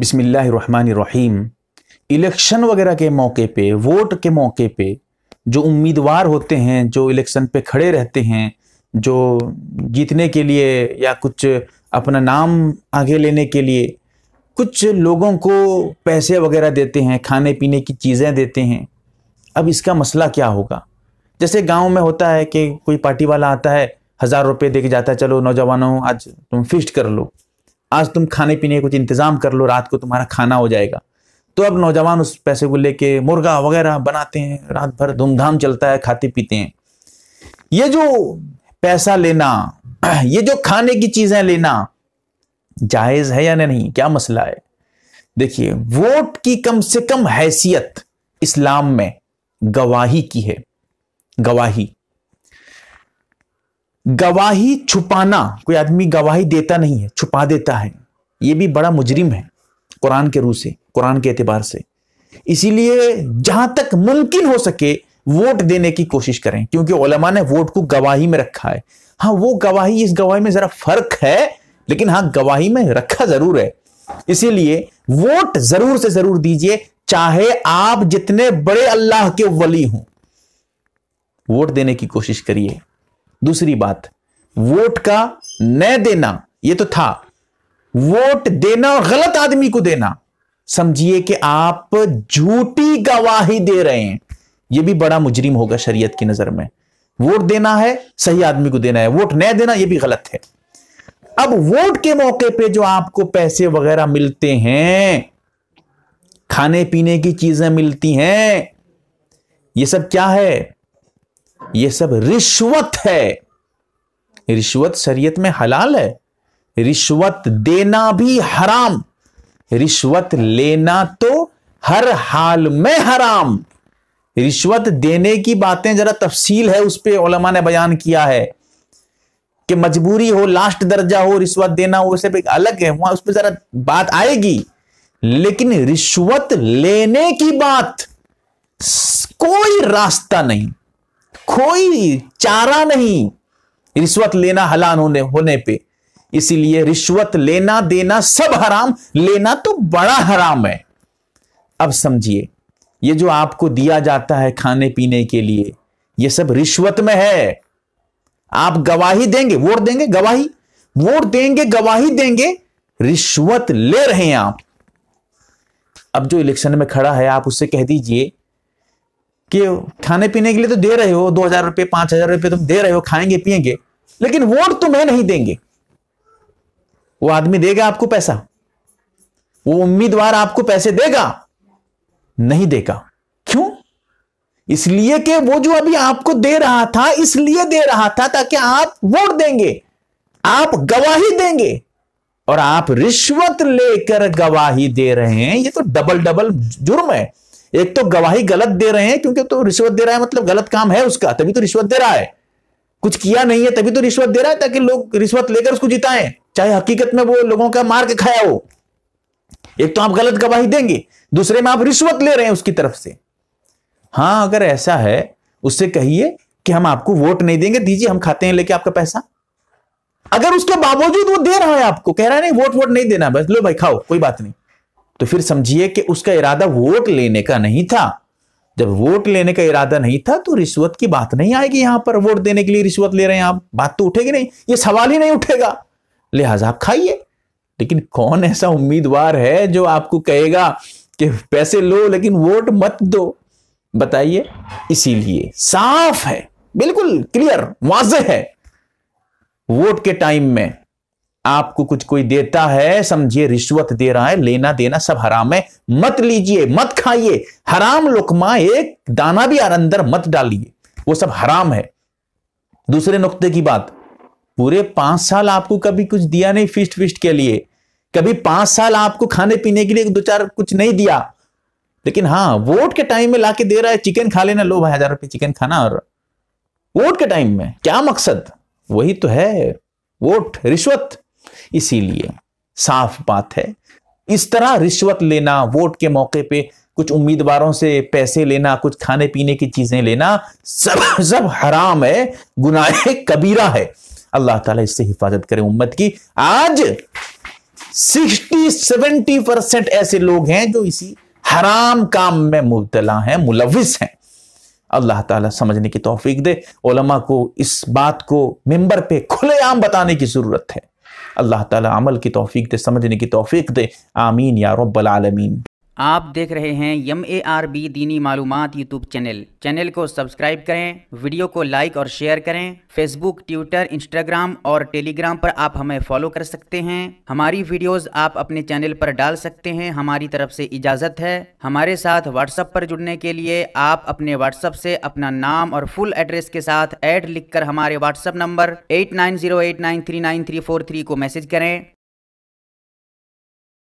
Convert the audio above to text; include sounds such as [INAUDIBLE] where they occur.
बिसमीम इलेक्शन वगैरह के मौके पे वोट के मौके पे जो उम्मीदवार होते हैं जो इलेक्शन पे खड़े रहते हैं जो जीतने के लिए या कुछ अपना नाम आगे लेने के लिए कुछ लोगों को पैसे वगैरह देते हैं खाने पीने की चीज़ें देते हैं अब इसका मसला क्या होगा जैसे गांव में होता है कि कोई पार्टी वाला आता है हज़ार रुपये दे के जाता है चलो नौजवानों आज तुम फिस्ट कर लो आज तुम खाने पीने का कुछ इंतज़ाम कर लो रात को तुम्हारा खाना हो जाएगा तो अब नौजवान उस पैसे को लेके मुर्गा वगैरह बनाते हैं रात भर धूमधाम चलता है खाते पीते हैं ये जो पैसा लेना [CLEARS THROAT] ये जो खाने की चीज़ें लेना जायज़ है या नहीं क्या मसला है देखिए वोट की कम से कम हैसियत इस्लाम में गवाही की है गवाही गवाही छुपाना कोई आदमी गवाही देता नहीं है छुपा देता है ये भी बड़ा मुजरिम है कुरान के रूह से कुरान के एतबार से इसीलिए जहां तक मुमकिन हो सके वोट देने की कोशिश करें क्योंकि ओलमा ने वोट को गवाही में रखा है हाँ वो गवाही इस गवाही में जरा फर्क है लेकिन हाँ गवाही में रखा जरूर है इसीलिए वोट जरूर से जरूर दीजिए चाहे आप जितने बड़े अल्लाह के वली हों वोट देने की कोशिश करिए दूसरी बात वोट का न देना यह तो था वोट देना और गलत आदमी को देना समझिए कि आप झूठी गवाही दे रहे हैं यह भी बड़ा मुजरिम होगा शरीयत की नजर में वोट देना है सही आदमी को देना है वोट न देना यह भी गलत है अब वोट के मौके पे जो आपको पैसे वगैरह मिलते हैं खाने पीने की चीजें मिलती हैं ये सब क्या है ये सब रिश्वत है रिश्वत शरीयत में हलाल है रिश्वत देना भी हराम रिश्वत लेना तो हर हाल में हराम रिश्वत देने की बातें जरा तफसील है उस पर ओलमा ने बयान किया है कि मजबूरी हो लास्ट दर्जा हो रिश्वत देना हो सब एक अलग है वहां उस पर जरा बात आएगी लेकिन रिश्वत लेने की बात कोई रास्ता नहीं कोई चारा नहीं रिश्वत लेना हलाल होने होने पे इसीलिए रिश्वत लेना देना सब हराम लेना तो बड़ा हराम है अब समझिए ये जो आपको दिया जाता है खाने पीने के लिए ये सब रिश्वत में है आप गवाही देंगे वोट देंगे गवाही वोट देंगे गवाही देंगे रिश्वत ले रहे हैं आप अब जो इलेक्शन में खड़ा है आप उससे कह दीजिए कि खाने पीने के लिए तो दे रहे हो दो हजार रुपये पांच हजार रुपये तुम दे रहे हो खाएंगे पिएंगे लेकिन वोट तुम्हें तो नहीं देंगे वो आदमी देगा आपको पैसा वो उम्मीदवार आपको पैसे देगा नहीं देगा क्यों इसलिए कि वो जो अभी आपको दे रहा था इसलिए दे रहा था ताकि आप वोट देंगे आप गवाही देंगे और आप रिश्वत लेकर गवाही दे रहे हैं ये तो डबल डबल जुर्म है एक तो गवाही गलत दे रहे हैं क्योंकि तो रिश्वत दे रहा है मतलब गलत काम है उसका तभी तो रिश्वत दे रहा है कुछ किया नहीं है तभी तो रिश्वत दे रहा है ताकि लोग रिश्वत लेकर उसको जिताएं चाहे हकीकत में वो लोगों का मार के खाया हो एक तो आप गलत गवाही देंगे दूसरे में आप रिश्वत ले रहे हैं उसकी तरफ से हाँ अगर ऐसा है उससे कहिए कि हम आपको वोट नहीं देंगे दीजिए हम खाते हैं लेके आपका पैसा अगर उसके बावजूद वो दे रहा है आपको कह रहा है नहीं वोट वोट नहीं देना बस लो भाई खाओ कोई बात नहीं तो फिर समझिए कि उसका इरादा वोट लेने का नहीं था जब वोट लेने का इरादा नहीं था तो रिश्वत की बात नहीं आएगी यहां पर वोट देने के लिए रिश्वत ले रहे हैं आप बात तो उठेगी नहीं ये सवाल ही नहीं उठेगा लिहाजा आप खाइए लेकिन कौन ऐसा उम्मीदवार है जो आपको कहेगा कि पैसे लो लेकिन वोट मत दो बताइए इसीलिए साफ है बिल्कुल क्लियर वाज है वोट के टाइम में आपको कुछ कोई देता है समझिए रिश्वत दे रहा है लेना देना सब हराम है मत लीजिए मत खाइए हराम लुकमा एक दाना भी अंदर मत डालिए वो सब हराम है दूसरे नुक्ते की बात पूरे पांच साल आपको कभी कुछ दिया नहीं फिस्ट फिस्ट के लिए कभी पांच साल आपको खाने पीने के लिए दो चार कुछ नहीं दिया लेकिन हाँ वोट के टाइम में लाके दे रहा है चिकन खा लेना लो भाई हजार रुपये चिकन खाना और वोट के टाइम में क्या मकसद वही तो है वोट रिश्वत इसीलिए साफ बात है इस तरह रिश्वत लेना वोट के मौके पे कुछ उम्मीदवारों से पैसे लेना कुछ खाने पीने की चीजें लेना सब सब हराम है गुनाह कबीरा है अल्लाह ताला इससे हिफाजत करे उम्मत की आज 60 70 परसेंट ऐसे लोग हैं जो इसी हराम काम में मुबतला हैं मुलविस हैं अल्लाह ताला समझने की तौफीक दे ओलमा को इस बात को मेंबर पे खुलेआम बताने की जरूरत है अल्लाह ताला अमल की तौफीक दे समझने की तौफीक दे आमीन या रब्बल आलमीन आप देख रहे हैं यम A R B Deeni Maloom YouTube channel channel को सब्सक्राइब करें वीडियो को लाइक और शेयर करें फेसबुक ट्विटर इंस्टाग्राम और टेलीग्राम पर आप हमें फॉलो कर सकते हैं हमारी वीडियोस आप अपने चैनल पर डाल सकते हैं हमारी तरफ से इजाज़त है हमारे साथ व्हाट्सएप पर जुड़ने के लिए आप अपने व्हाट्सएप से अपना नाम और फुल एड्रेस के साथ ऐड लिख हमारे व्हाट्सएप नंबर एट को मैसेज करें